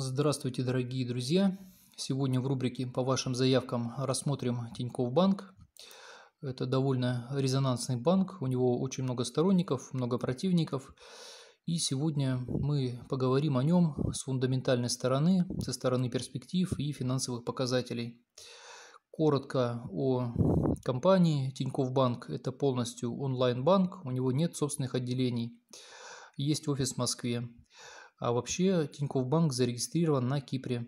Здравствуйте, дорогие друзья! Сегодня в рубрике «По вашим заявкам» рассмотрим Тинькофф Банк. Это довольно резонансный банк, у него очень много сторонников, много противников. И сегодня мы поговорим о нем с фундаментальной стороны, со стороны перспектив и финансовых показателей. Коротко о компании Тинькофф Банк. Это полностью онлайн-банк, у него нет собственных отделений. Есть офис в Москве. А вообще Тинькофф Банк зарегистрирован на Кипре.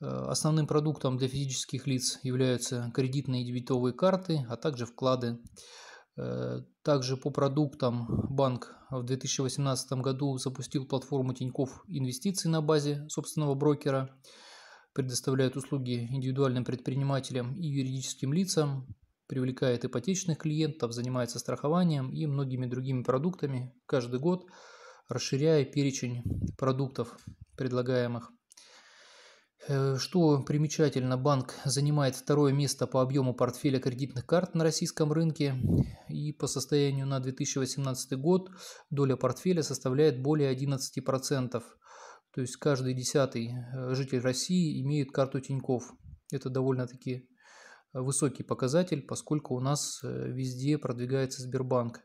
Э, основным продуктом для физических лиц являются кредитные и дебетовые карты, а также вклады. Э, также по продуктам банк в 2018 году запустил платформу Тиньков Инвестиций на базе собственного брокера, предоставляет услуги индивидуальным предпринимателям и юридическим лицам, привлекает ипотечных клиентов, занимается страхованием и многими другими продуктами каждый год – расширяя перечень продуктов предлагаемых. Э, что примечательно, банк занимает второе место по объему портфеля кредитных карт на российском рынке и по состоянию на 2018 год доля портфеля составляет более 11%. То есть каждый десятый э, житель России имеет карту Тинькофф. Это довольно-таки э, высокий показатель, поскольку у нас везде продвигается Сбербанк.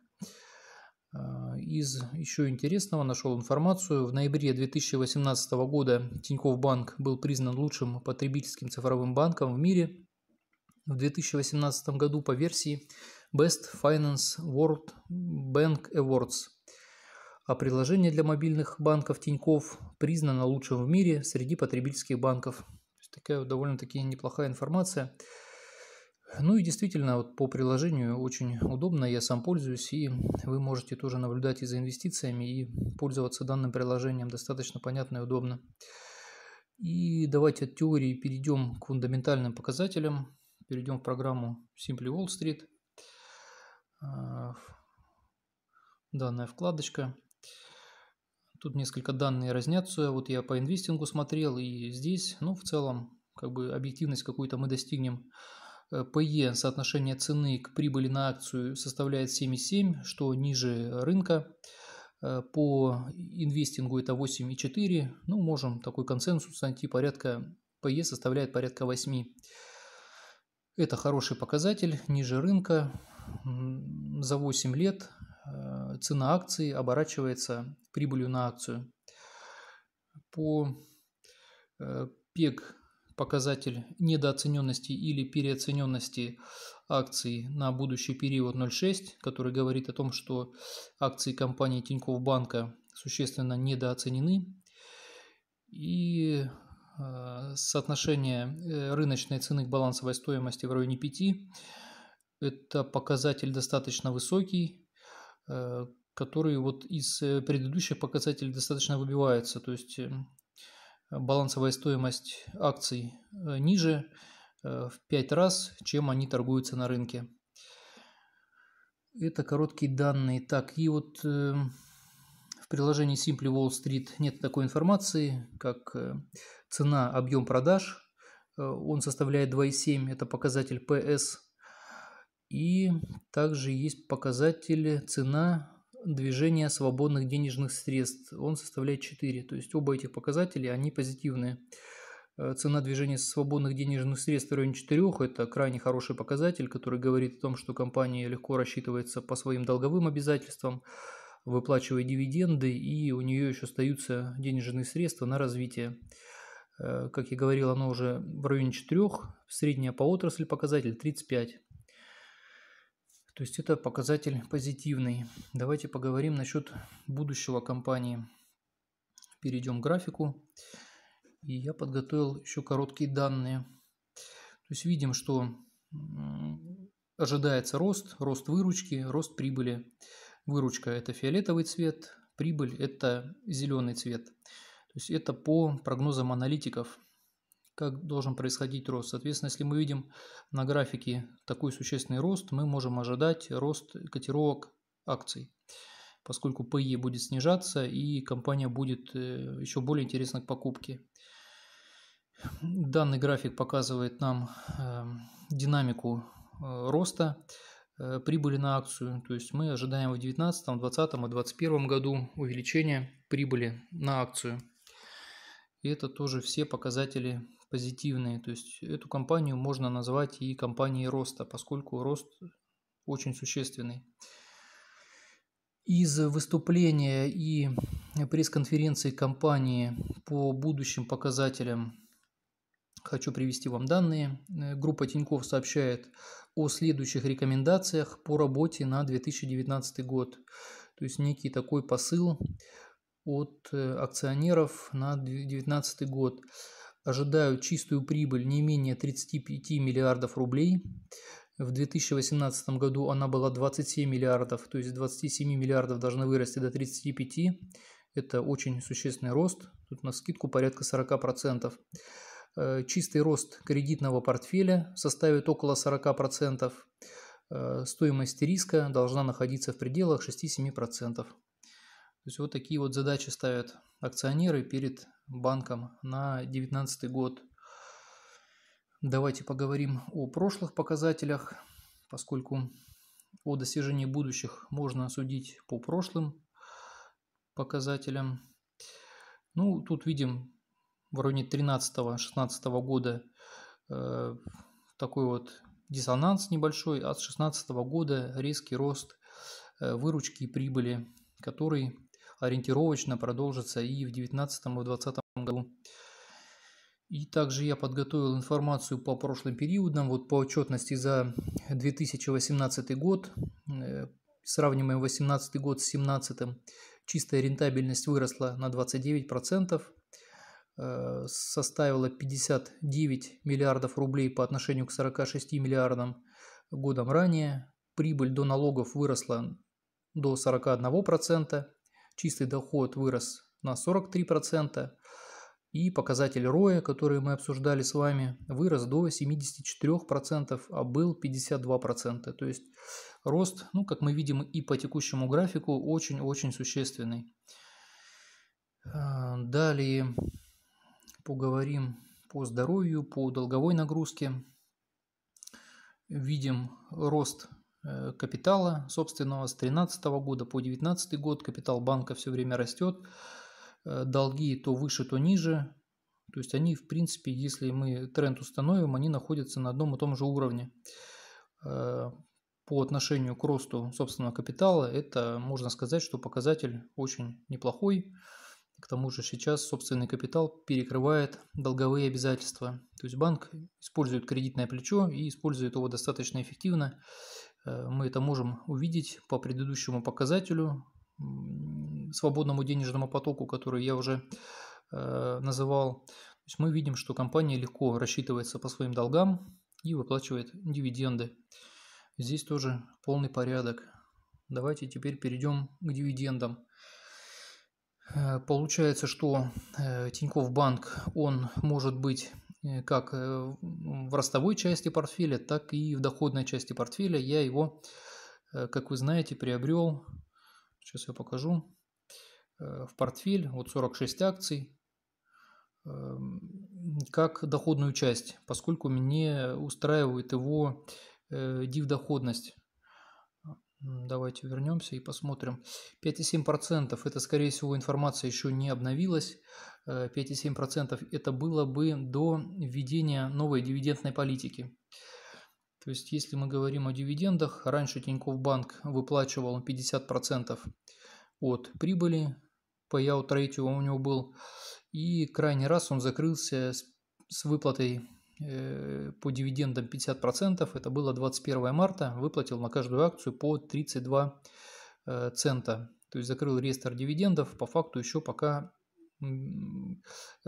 А, из еще интересного нашел информацию. В ноябре 2018 года Тиньков Банк был признан лучшим потребительским цифровым банком в мире. В 2018 году по версии Best Finance World Bank Awards. А приложение для мобильных банков Тиньков признано лучшим в мире среди потребительских банков. такая довольно-таки неплохая информация. Ну и действительно, вот по приложению очень удобно, я сам пользуюсь, и вы можете тоже наблюдать и за инвестициями, и пользоваться данным приложением достаточно понятно и удобно. И давайте от теории перейдем к фундаментальным показателям. Перейдем в программу Simply Wall Street. А, данная вкладочка. Тут несколько данные разнятся. Вот я по инвестингу смотрел и здесь. Ну, в целом, как бы объективность какую-то мы достигнем. PE э, соотношение цены к прибыли на акцию составляет 7,7, что ниже рынка. Э, По инвестингу это 8,4. Ну, можем такой консенсус найти порядка, PE составляет порядка 8. Это хороший показатель, ниже рынка. За 8 лет э, цена акции оборачивается прибылью на акцию. По PEG показатель недооцененности или переоцененности акций на будущий период 0,6, который говорит о том, что акции компании Тинькофф Банка существенно недооценены. И а, соотношение э, рыночной цены к балансовой стоимости в районе 5. Это показатель достаточно высокий, э, который вот из э, предыдущих показателей достаточно выбивается. То есть эм, балансовая стоимость акций э, ниже э, в 5 раз, чем они торгуются на рынке. Это короткие данные. Так, и вот э, в приложении Simply Wall Street нет такой информации, как цена, объем продаж. Он составляет 2,7, это показатель PS. И также есть показатели цена, движения свободных денежных средств. Он составляет 4. То есть оба этих показателя, они позитивные. Э, цена движения свободных денежных средств в районе 4 – это крайне хороший показатель, который говорит о том, что компания легко рассчитывается по своим долговым обязательствам, выплачивая дивиденды, и у нее еще остаются денежные средства на развитие. Э, как я говорил, оно уже в районе 4, средняя по отрасли показатель 35. То есть это показатель позитивный. Давайте поговорим насчет будущего компании. Перейдем к графику. И я подготовил еще короткие данные. То есть видим, что ожидается рост, рост выручки, рост прибыли. Выручка – это фиолетовый цвет, прибыль – это зеленый цвет. То есть это по прогнозам аналитиков – как должен происходить рост. Соответственно, если мы видим на графике такой существенный рост, мы можем ожидать рост котировок акций, поскольку PE будет снижаться и компания будет э, еще более интересна к покупке. Данный график показывает нам э, динамику э, роста прибыли на акцию. То есть мы ожидаем в 2019, 2020 и 2021 году увеличения прибыли на акцию. И это тоже все показатели позитивные. То есть эту компанию можно назвать и компанией роста, поскольку рост очень существенный. Из выступления и пресс-конференции компании по будущим показателям хочу привести вам данные. Э, группа Тиньков сообщает о следующих рекомендациях по работе на 2019 год. То есть некий такой посыл от э, акционеров на 2019 год ожидают чистую прибыль не менее 35 миллиардов рублей. В 2018 году она была 27 миллиардов, то есть 27 миллиардов должны вырасти до 35. Это очень существенный рост, тут на скидку порядка 40% э, чистый рост кредитного портфеля составит около 40%. Э, стоимость риска должна находиться в пределах 6-7% есть вот такие вот задачи ставят акционеры перед банком на 2019 год. Давайте поговорим о прошлых показателях, поскольку о достижении будущих можно судить по прошлым показателям. Ну, тут видим в районе 13-16 года э, такой вот диссонанс небольшой, а с 16 года резкий рост э, выручки и прибыли, который ориентировочно продолжится и в 2019 и в 2020 году. И также я подготовил информацию по прошлым периодам, вот по отчетности за 2018 год, э, сравниваем 2018 год с 2017, чистая рентабельность выросла на 29%, э, составила 59 миллиардов рублей по отношению к 46 миллиардам годом ранее, прибыль до налогов выросла до 41%, чистый доход вырос на 43%, и показатель роя, который мы обсуждали с вами, вырос до 74%, а был 52%. То есть рост, ну, как мы видим и по текущему графику, очень-очень существенный. А, далее поговорим по здоровью, по долговой нагрузке. Видим рост Э, капитала собственного с 2013 года по 2019 год. Капитал банка все время растет, э, долги то выше, то ниже. То есть они, в принципе, если мы тренд установим, они находятся на одном и том же уровне. Э, по отношению к росту собственного капитала, это можно сказать, что показатель очень неплохой. К тому же сейчас собственный капитал перекрывает долговые обязательства. То есть банк использует кредитное плечо и использует его достаточно эффективно. Э, мы это можем увидеть по предыдущему показателю, свободному денежному потоку, который я уже э, называл. То есть мы видим, что компания легко рассчитывается по своим долгам и выплачивает дивиденды. Здесь тоже полный порядок. Давайте теперь перейдем к дивидендам. Э, получается, что Тиньков банк, он может быть Э, как э, в ростовой части портфеля, так и в доходной части портфеля. Я его, э, как вы знаете, приобрел, сейчас я покажу, в портфель, вот 46 акций, эм, как доходную часть, поскольку мне устраивает его див-доходность Давайте вернемся и посмотрим. 5,7% это, скорее всего, информация еще не обновилась. 5,7% э, это было бы до введения новой дивидендной политики. То есть, если мы говорим о дивидендах, раньше Тинькофф Банк выплачивал 50% от прибыли, по payout ratio у него был, и крайний раз он закрылся с, с выплатой Э, по дивидендам 50%, это было 21 марта, выплатил на каждую акцию по 32 э, цента. То есть закрыл реестр дивидендов, по факту еще пока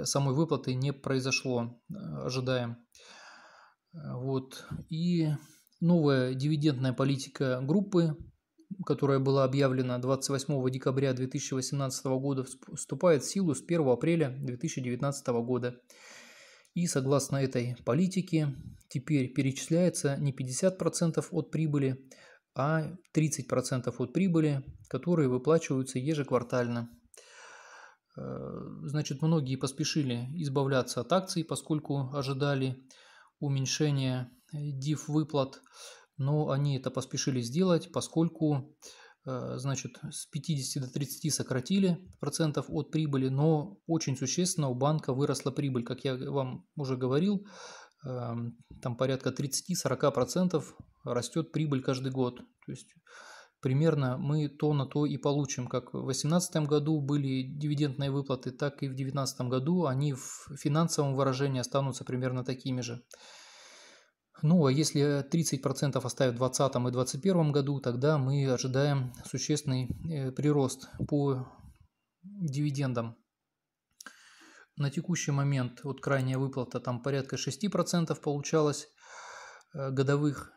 самой выплаты не произошло, э, ожидаем. Вот. И новая дивидендная политика группы, которая была объявлена 28 декабря 2018 года, вступает в силу с 1 апреля 2019 года. И согласно этой политике теперь перечисляется не 50% от прибыли, а 30% от прибыли, которые выплачиваются ежеквартально. Э, значит, многие поспешили избавляться от акций, поскольку ожидали уменьшения э, див выплат, но они это поспешили сделать, поскольку Э, значит, с 50 до 30 сократили процентов от прибыли, но очень существенно у банка выросла прибыль, как я вам уже говорил, эм, там порядка 30-40% процентов растет прибыль каждый год. То есть примерно мы то на то и получим. Как в 2018 году были дивидендные выплаты, так и в 2019 году они в финансовом выражении останутся примерно такими же. Ну, а если 30% оставят в 2020 и 2021 году, тогда мы ожидаем существенный э, прирост по дивидендам. На текущий момент вот крайняя выплата там порядка 6% получалось э, годовых.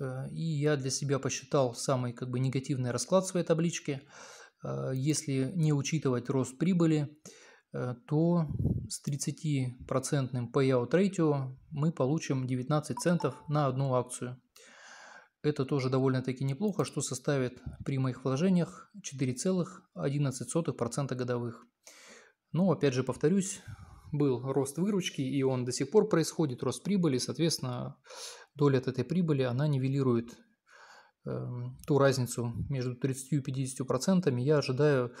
Э, и я для себя посчитал самый как бы негативный расклад своей таблички. Если не учитывать рост прибыли, Э, то с 30% процентным payout ratio мы получим 19 центов на одну акцию. Это тоже довольно-таки неплохо, что составит при моих вложениях 4,11% годовых. Но опять же повторюсь, был рост выручки, и он до сих пор происходит, рост прибыли, соответственно, доля от этой прибыли, она нивелирует Эм, ту разницу между 30 и 50 процентами, я ожидаю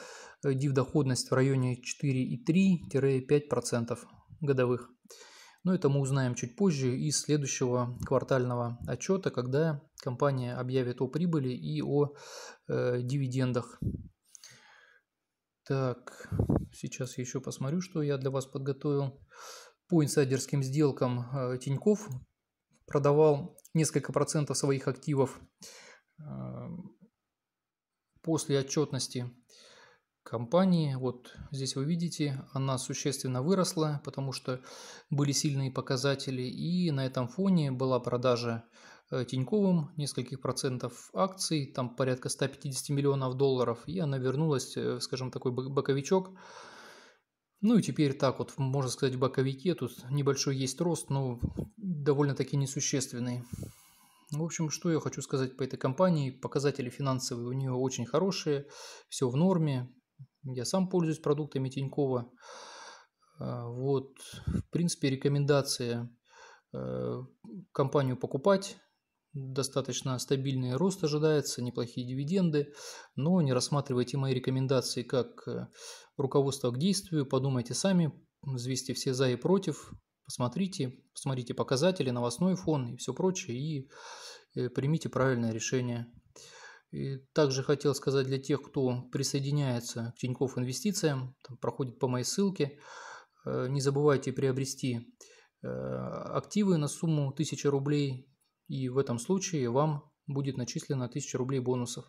э, див доходность в районе 4,3-5 процентов годовых. Но это мы узнаем чуть позже из следующего квартального отчета, когда компания объявит о прибыли и о э, дивидендах. Так, сейчас еще посмотрю, что я для вас подготовил. По инсайдерским сделкам э, Тиньков продавал несколько процентов своих активов. Э, после отчетности компании, вот здесь вы видите, она существенно выросла, потому что были сильные показатели, и на этом фоне была продажа э, Тиньковым нескольких процентов акций, там порядка 150 миллионов долларов, и она вернулась, э, скажем, такой боковичок. Ну и теперь так вот, можно сказать, в боковике тут небольшой есть рост, но довольно-таки несущественный. Ну, в общем, что я хочу сказать по этой компании. Показатели финансовые у нее очень хорошие, все в норме. Я сам пользуюсь продуктами Тинькова. А, вот, в принципе, рекомендация э, компанию покупать. Достаточно стабильный рост ожидается, неплохие дивиденды, но не рассматривайте мои рекомендации как э, руководство к действию, подумайте сами, взвесьте все за и против, посмотрите, посмотрите показатели, новостной фон и все прочее, и э, примите правильное решение. И также хотел сказать для тех, кто присоединяется к Тинькофф Инвестициям, проходит по моей ссылке, э, не забывайте приобрести э, активы на сумму 1000 рублей, и в этом случае вам будет начислено 1000 рублей бонусов.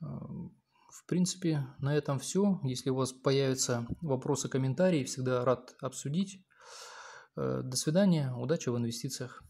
В принципе, на этом все. Если у вас появятся вопросы, комментарии, всегда рад обсудить. Э, до свидания, удачи в инвестициях.